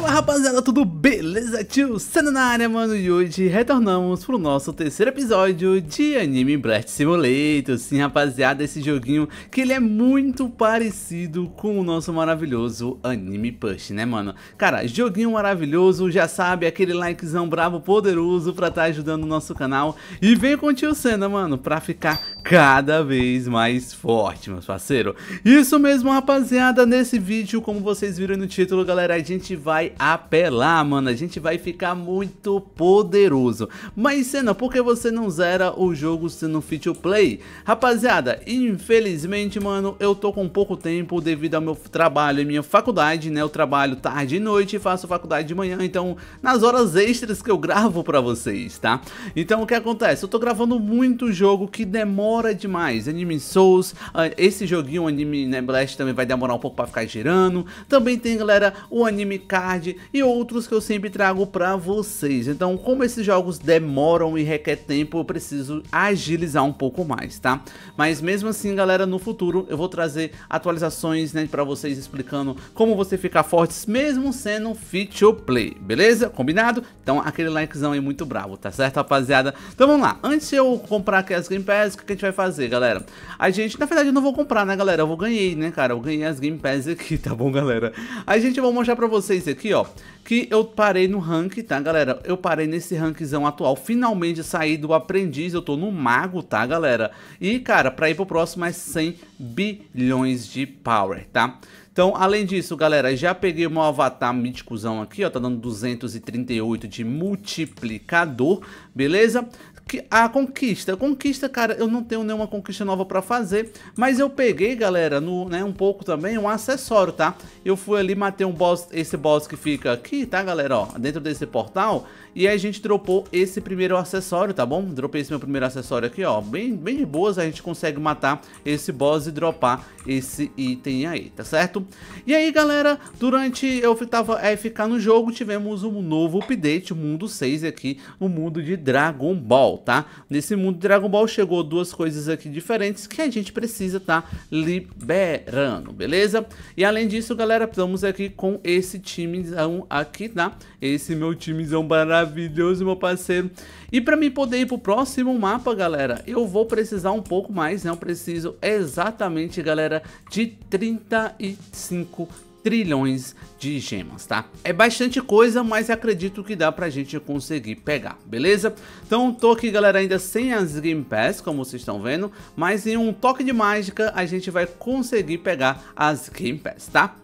Fala rapaziada, tudo beleza? Tio Sena na área, mano, e hoje retornamos pro nosso terceiro episódio de Anime Blast Simulator Sim, rapaziada, esse joguinho que ele é muito parecido com o nosso maravilhoso Anime Push, né, mano? Cara, joguinho maravilhoso, já sabe, aquele likezão bravo poderoso pra estar tá ajudando o nosso canal E vem com o Tio Sena, mano, pra ficar cada vez mais forte, meus parceiro Isso mesmo, rapaziada, nesse vídeo, como vocês viram no título, galera, a gente vai apelar, mano. A gente vai ficar muito poderoso. Mas, Senna, por que você não zera o jogo sendo fit to play? Rapaziada, infelizmente, mano, eu tô com pouco tempo devido ao meu trabalho e minha faculdade, né? Eu trabalho tarde e noite e faço faculdade de manhã, então nas horas extras que eu gravo pra vocês, tá? Então, o que acontece? Eu tô gravando muito jogo que demora demais. Anime Souls, ah, esse joguinho, Anime né, Blast também vai demorar um pouco pra ficar girando. Também tem, galera, o Anime Card e outros que eu sempre trago para vocês. Então, como esses jogos demoram e requer tempo, eu preciso agilizar um pouco mais, tá? Mas mesmo assim, galera, no futuro eu vou trazer atualizações, né, para vocês explicando como você ficar fortes mesmo sendo free to play, beleza? Combinado? Então, aquele likezão é muito bravo, tá certo, rapaziada? Então, vamos lá. Antes de eu comprar aqui as Game Pass, o que a gente vai fazer, galera? A gente, na verdade, eu não vou comprar, né, galera? Eu vou ganhei, né, cara? Eu ganhei as Game Pass aqui, tá bom, galera? A gente vai mostrar para vocês aqui aqui, ó. Que eu parei no rank, tá, galera? Eu parei nesse rankzão atual. Finalmente saí do aprendiz, eu tô no mago, tá, galera? E, cara, pra ir pro próximo é 100 bilhões de power, tá? Então, além disso, galera, já peguei o meu avatar míticozão aqui, ó, tá dando 238 de multiplicador, beleza? que a conquista, conquista, cara, eu não tenho nenhuma conquista nova para fazer, mas eu peguei, galera, no, né, um pouco também um acessório, tá? Eu fui ali matei um boss, esse boss que fica aqui, tá, galera, ó, dentro desse portal, e aí a gente dropou esse primeiro acessório, tá bom? Dropei esse meu primeiro acessório aqui, ó, bem, bem de boas, a gente consegue matar esse boss e dropar esse item aí, tá certo? E aí, galera, durante eu tava é, ficar no jogo, tivemos um novo update, o mundo 6 aqui, o mundo de Dragon Ball, tá? Nesse mundo Dragon Ball chegou duas coisas aqui diferentes que a gente precisa tá liberando, beleza? E além disso, galera, estamos aqui com esse timezão aqui, tá? Esse meu timezão maravilhoso, meu parceiro. E pra mim poder ir pro próximo mapa, galera, eu vou precisar um pouco mais, né? Eu preciso exatamente, galera, de 35 trilhões de gemas, tá? É bastante coisa, mas acredito que dá pra gente conseguir pegar, beleza? Então tô aqui, galera, ainda sem as Game Pass, como vocês estão vendo, mas em um toque de mágica a gente vai conseguir pegar as Game Pass, tá?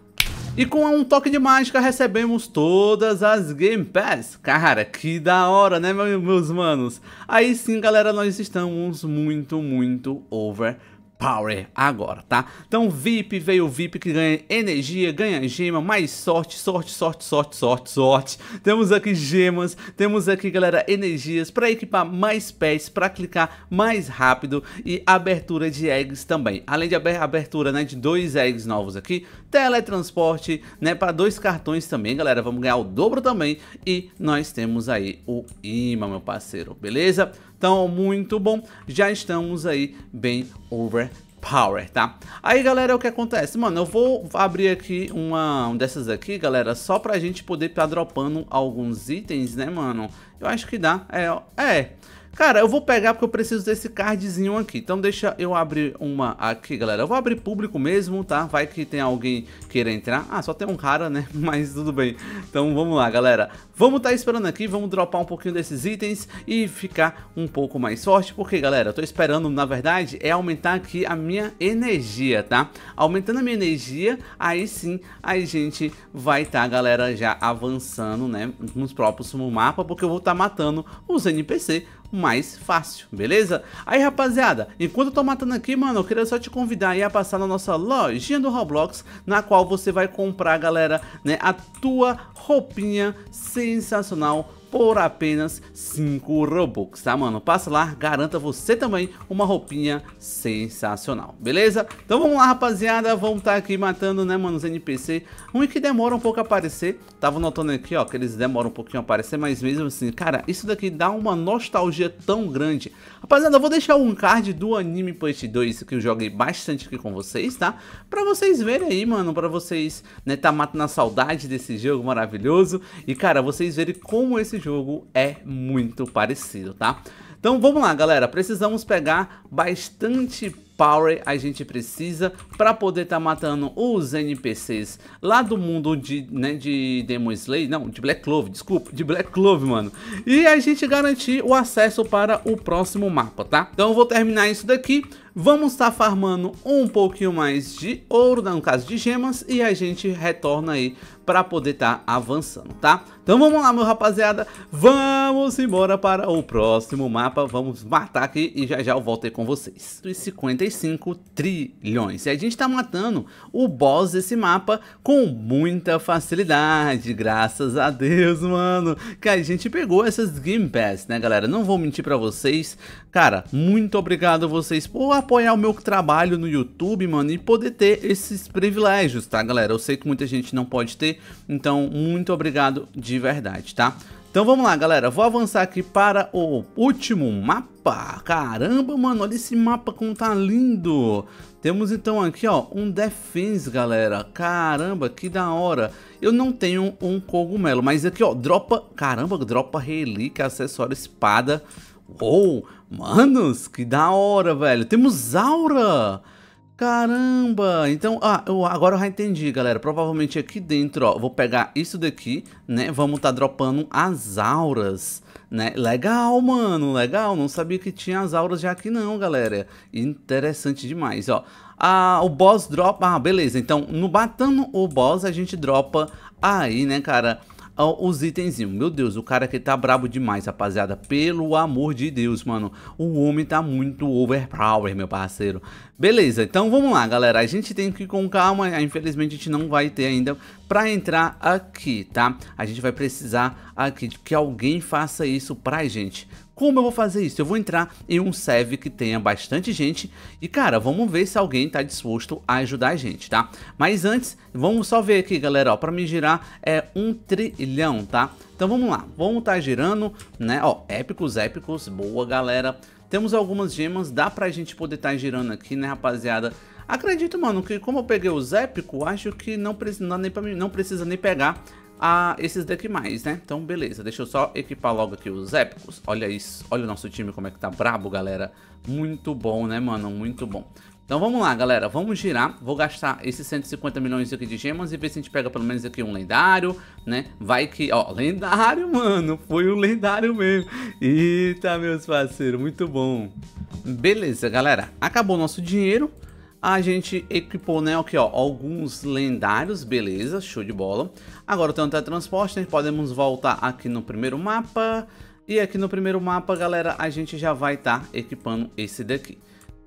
E com um toque de mágica recebemos todas as Game Pass. Cara, que da hora, né, meus manos? Aí sim, galera, nós estamos muito, muito over Power agora, tá? Então VIP veio o VIP que ganha energia, ganha gema, mais sorte, sorte, sorte, sorte, sorte, sorte. Temos aqui gemas, temos aqui, galera, energias para equipar mais pés, para clicar mais rápido e abertura de eggs também. Além de abertura, né, de dois eggs novos aqui, teletransporte, né, para dois cartões também, galera. Vamos ganhar o dobro também e nós temos aí o imã, meu parceiro, beleza? Então, muito bom. Já estamos aí bem over Power, tá? Aí, galera, o que acontece? Mano, eu vou abrir aqui uma dessas aqui, galera, só pra gente poder estar tá dropando alguns itens, né, mano? Eu acho que dá. É, é. Cara, eu vou pegar porque eu preciso desse cardzinho aqui. Então deixa eu abrir uma aqui, galera. Eu vou abrir público mesmo, tá? Vai que tem alguém queira entrar. Ah, só tem um cara, né? Mas tudo bem. Então vamos lá, galera. Vamos estar tá esperando aqui, vamos dropar um pouquinho desses itens e ficar um pouco mais forte. Porque, galera, eu tô esperando, na verdade, é aumentar aqui a minha energia, tá? Aumentando a minha energia, aí sim a gente vai estar, tá, galera, já avançando, né? Nos próximos mapa, porque eu vou estar tá matando os NPC mais fácil, beleza? Aí rapaziada, enquanto eu tô matando aqui, mano, eu queria só te convidar aí a passar na nossa lojinha do Roblox, na qual você vai comprar, galera, né, a tua roupinha sensacional por apenas 5 Robux, tá, mano? Passa lá, garanta você também uma roupinha sensacional, beleza? Então vamos lá, rapaziada, vamos estar tá aqui matando, né, mano, os NPC. Um que demora um pouco a aparecer, tava notando aqui, ó, que eles demoram um pouquinho a aparecer, mas mesmo assim, cara, isso daqui dá uma nostalgia tão grande. Rapaziada, eu vou deixar um card do Anime Punch 2, que eu joguei bastante aqui com vocês, tá? Pra vocês verem aí, mano, pra vocês, né, tá matando a saudade desse jogo maravilhoso. E, cara, vocês verem como esse esse jogo é muito parecido, tá? Então vamos lá galera, precisamos pegar bastante power a gente precisa para poder estar tá matando os NPCs lá do mundo de, né, de Demon Slayer, não, de Black Clove, desculpa, de Black Clove, mano. E a gente garantir o acesso para o próximo mapa, tá? Então eu vou terminar isso daqui, Vamos estar tá farmando um pouquinho mais de ouro, no caso de gemas, e a gente retorna aí para poder estar tá avançando, tá? Então vamos lá, meu rapaziada, vamos embora para o próximo mapa, vamos matar aqui e já já eu volto aí com vocês. 55 trilhões, e a gente está matando o boss desse mapa com muita facilidade, graças a Deus, mano, que a gente pegou essas Game Pass, né galera? Não vou mentir para vocês, Cara, muito obrigado a vocês por apoiar o meu trabalho no YouTube, mano, e poder ter esses privilégios, tá, galera? Eu sei que muita gente não pode ter, então muito obrigado de verdade, tá? Então vamos lá, galera. Vou avançar aqui para o último mapa. Caramba, mano, olha esse mapa como tá lindo. Temos então aqui, ó, um defense, galera. Caramba, que da hora. Eu não tenho um cogumelo, mas aqui, ó, dropa... Caramba, dropa relíquia, acessório, espada... Uou, manos, que da hora, velho. Temos aura. Caramba! Então, ah, eu, agora eu já entendi, galera. Provavelmente aqui dentro, ó, vou pegar isso daqui, né? Vamos tá dropando as auras, né? Legal, mano, legal. Não sabia que tinha as auras já aqui não, galera. Interessante demais, ó. Ah, o boss dropa... Ah, beleza. Então, no batendo o boss, a gente dropa aí, né, cara? os itenzinhos. Meu Deus, o cara que tá brabo demais, rapaziada. Pelo amor de Deus, mano. O homem tá muito overpower, meu parceiro. Beleza, então vamos lá, galera. A gente tem que ir com calma. Infelizmente, a gente não vai ter ainda pra entrar aqui, tá? A gente vai precisar aqui de que alguém faça isso pra gente. Como eu vou fazer isso? Eu vou entrar em um serve que tenha bastante gente e, cara, vamos ver se alguém tá disposto a ajudar a gente, tá? Mas antes, vamos só ver aqui, galera, ó, pra me girar é um trilhão, tá? Então vamos lá, vamos tá girando, né? Ó, épicos, épicos, boa, galera. Temos algumas gemas, dá pra gente poder tá girando aqui, né, rapaziada? Acredito, mano, que como eu peguei os épicos, acho que não precisa, nem, mim, não precisa nem pegar a esses daqui mais, né? Então, beleza. Deixa eu só equipar logo aqui os épicos. Olha isso. Olha o nosso time como é que tá brabo, galera. Muito bom, né, mano? Muito bom. Então vamos lá, galera. Vamos girar. Vou gastar esses 150 milhões aqui de gemas e ver se a gente pega pelo menos aqui um lendário, né? Vai que... Ó, lendário, mano. Foi um lendário mesmo. Eita, meus parceiros. Muito bom. Beleza, galera. Acabou o nosso dinheiro. A gente equipou, né, aqui, ó, alguns lendários, beleza, show de bola. Agora tem um teletransporte, né, podemos voltar aqui no primeiro mapa. E aqui no primeiro mapa, galera, a gente já vai estar tá equipando esse daqui.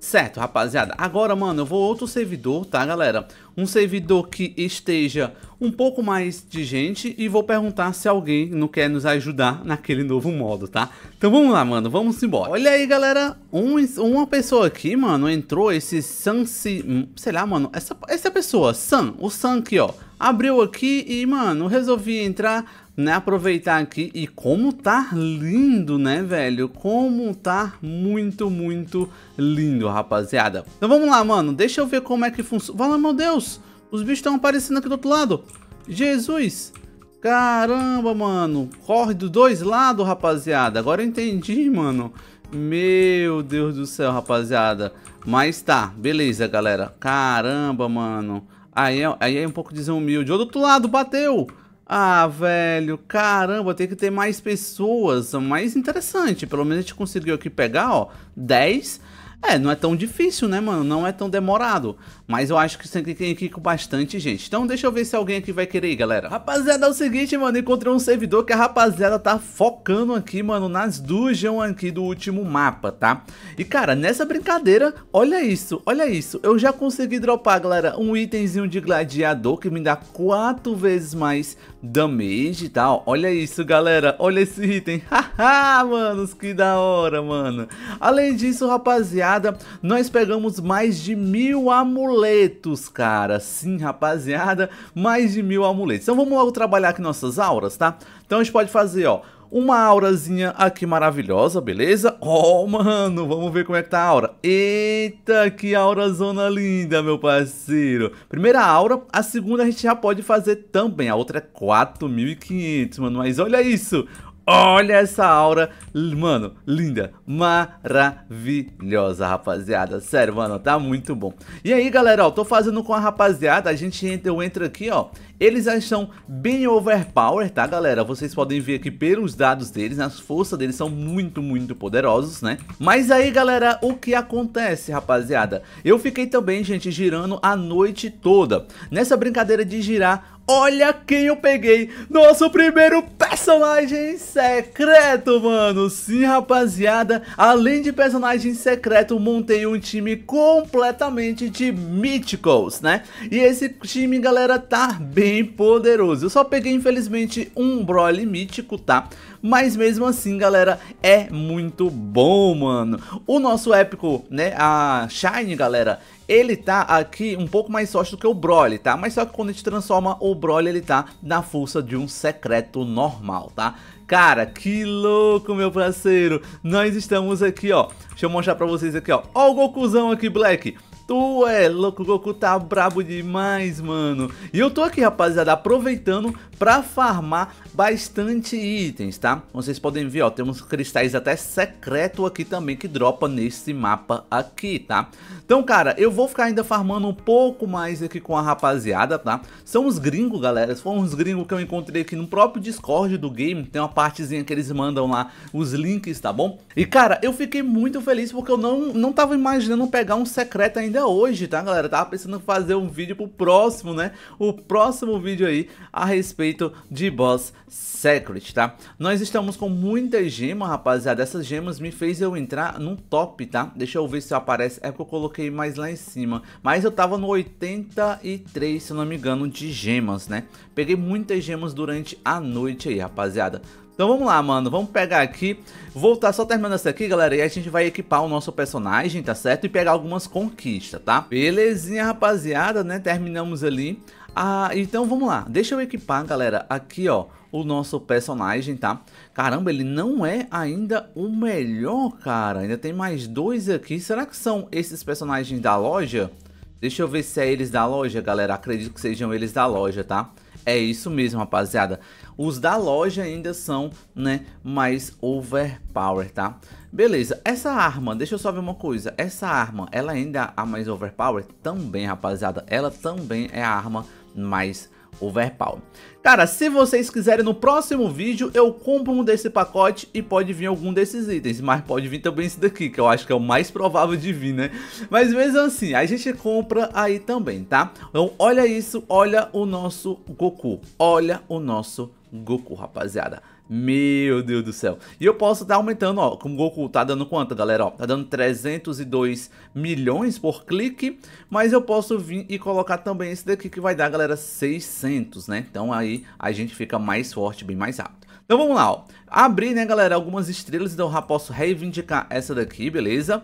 Certo, rapaziada. Agora, mano, eu vou outro servidor, tá, galera? Um servidor que esteja um pouco mais de gente e vou perguntar se alguém não quer nos ajudar naquele novo modo, tá? Então vamos lá, mano, vamos embora. Olha aí, galera, um, uma pessoa aqui, mano, entrou, esse se... Hum, sei lá, mano, essa, essa pessoa, San, o San aqui, ó abriu aqui e, mano, resolvi entrar né, aproveitar aqui e como tá lindo, né, velho? Como tá muito, muito lindo, rapaziada. Então vamos lá, mano, deixa eu ver como é que funciona. Fala, meu Deus, os bichos estão aparecendo aqui do outro lado. Jesus, caramba, mano, corre dos dois lados, rapaziada. Agora eu entendi, mano. Meu Deus do céu, rapaziada. Mas tá, beleza, galera. Caramba, mano. Aí é, aí é um pouco desumilde. Ô, do outro lado, bateu. Ah, velho, caramba, tem que ter mais pessoas, mais interessante. Pelo menos a gente conseguiu aqui pegar, ó, 10 é, não é tão difícil, né, mano? Não é tão demorado. Mas eu acho que você tem que ir aqui com bastante gente. Então deixa eu ver se alguém aqui vai querer ir, galera. Rapaziada, é o seguinte, mano. Encontrei um servidor que a rapaziada tá focando aqui, mano, nas dungeons aqui do último mapa, tá? E, cara, nessa brincadeira, olha isso, olha isso. Eu já consegui dropar, galera, um itemzinho de gladiador que me dá quatro vezes mais damage e tá? tal. Olha isso, galera. Olha esse item. Haha, manos, que da hora, mano. Além disso, rapaziada rapaziada, nós pegamos mais de mil amuletos, cara. Sim, rapaziada, mais de mil amuletos. Então vamos logo trabalhar aqui nossas auras, tá? Então a gente pode fazer, ó, uma aurazinha aqui maravilhosa, beleza? Ó, oh, mano, vamos ver como é que tá a aura. Eita, que aurazona linda, meu parceiro. Primeira aura, a segunda a gente já pode fazer também. A outra é 4.500, mano, mas olha isso. Olha essa aura, mano, linda, maravilhosa, rapaziada Sério, mano, tá muito bom E aí, galera, ó, tô fazendo com a rapaziada A gente entra, eu entro aqui, ó Eles já estão bem overpower, tá, galera? Vocês podem ver aqui pelos dados deles As forças deles são muito, muito poderosos, né? Mas aí, galera, o que acontece, rapaziada? Eu fiquei também, gente, girando a noite toda Nessa brincadeira de girar Olha quem eu peguei Nosso primeiro pé Personagem secreto, mano! Sim, rapaziada, além de personagem secreto, montei um time completamente de Mythicals, né? E esse time, galera, tá bem poderoso. Eu só peguei, infelizmente, um Broly mítico, tá? Mas mesmo assim, galera, é muito bom, mano. O nosso épico, né, a Shine, galera, ele tá aqui um pouco mais forte do que o Broly, tá? Mas só que quando a gente transforma o Broly, ele tá na força de um secreto normal, tá? Cara, que louco, meu parceiro! Nós estamos aqui, ó. Deixa eu mostrar pra vocês aqui, ó. Ó o Gokuzão aqui, Black. Ué, é louco, o Goku tá brabo demais, mano. E eu tô aqui, rapaziada, aproveitando pra farmar bastante itens, tá? vocês podem ver, ó, temos cristais até secreto aqui também que dropa nesse mapa aqui, tá? Então, cara, eu vou ficar ainda farmando um pouco mais aqui com a rapaziada, tá? São os gringos, galera, foram uns gringos que eu encontrei aqui no próprio Discord do game, tem uma partezinha que eles mandam lá os links, tá bom? E, cara, eu fiquei muito feliz porque eu não, não tava imaginando pegar um secreto ainda ainda hoje, tá, galera? Tava pensando em fazer um vídeo pro próximo, né? O próximo vídeo aí a respeito de Boss Secret, tá? Nós estamos com muitas gemas rapaziada. Essas gemas me fez eu entrar num top, tá? Deixa eu ver se aparece. É que eu coloquei mais lá em cima. Mas eu tava no 83, se não me engano, de gemas, né? Peguei muitas gemas durante a noite aí, rapaziada. Então vamos lá, mano, vamos pegar aqui, vou estar tá só terminando essa aqui, galera, e a gente vai equipar o nosso personagem, tá certo? E pegar algumas conquistas, tá? Belezinha, rapaziada, né? Terminamos ali. Ah, então vamos lá, deixa eu equipar, galera, aqui, ó, o nosso personagem, tá? Caramba, ele não é ainda o melhor, cara, ainda tem mais dois aqui. Será que são esses personagens da loja? Deixa eu ver se é eles da loja, galera, acredito que sejam eles da loja, tá? É isso mesmo, rapaziada. Os da loja ainda são, né, mais overpower, tá? Beleza, essa arma, deixa eu só ver uma coisa. Essa arma, ela ainda é a mais overpower? Também, rapaziada, ela também é a arma mais Overpower. Cara, se vocês quiserem no próximo vídeo, eu compro um desse pacote e pode vir algum desses itens. Mas pode vir também esse daqui, que eu acho que é o mais provável de vir, né? Mas mesmo assim, a gente compra aí também, tá? Então olha isso, olha o nosso Goku. Olha o nosso Goku, rapaziada. Meu Deus do céu. E eu posso estar tá aumentando, ó, como o Goku tá dando quanto, galera, ó, tá dando 302 milhões por clique, mas eu posso vir e colocar também esse daqui que vai dar, galera, 600, né? Então aí a gente fica mais forte, bem mais rápido. Então vamos lá, ó. Abri, né, galera, algumas estrelas, então eu já posso reivindicar essa daqui, beleza?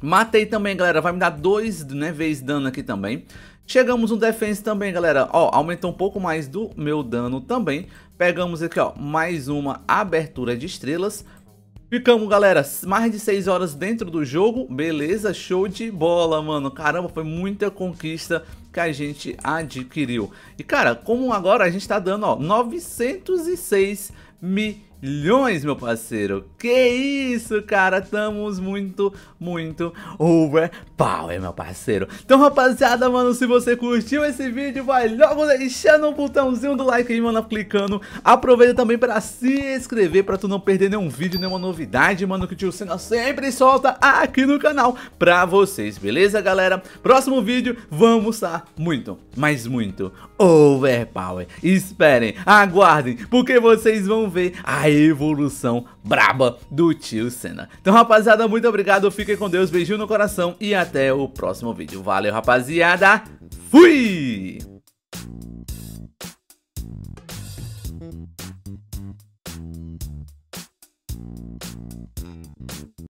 Matei também, galera, vai me dar 2, né, vezes dano aqui também. Chegamos no defense também, galera. Ó, aumentou um pouco mais do meu dano também. Pegamos aqui, ó, mais uma abertura de estrelas. Ficamos, galera, mais de 6 horas dentro do jogo. Beleza, show de bola, mano. Caramba, foi muita conquista que a gente adquiriu. E, cara, como agora a gente tá dando, ó, 906 milhões, meu parceiro. Que isso, cara. Estamos muito, muito overpower, meu parceiro. Então, rapaziada, mano, se você curtiu esse vídeo, vai logo deixando o botãozinho do like aí, mano, clicando. Aproveita também para se inscrever para tu não perder nenhum vídeo, nenhuma novidade, mano, que o tio Senna sempre solta aqui no canal pra vocês, beleza, galera? Próximo vídeo, vamos estar tá muito, mas muito overpower. Esperem, aguardem, porque vocês vão ver a evolução braba do tio Senna. Então, rapaziada, muito obrigado, fiquem com Deus, beijinho no coração e até o próximo vídeo. Valeu, rapaziada, fui!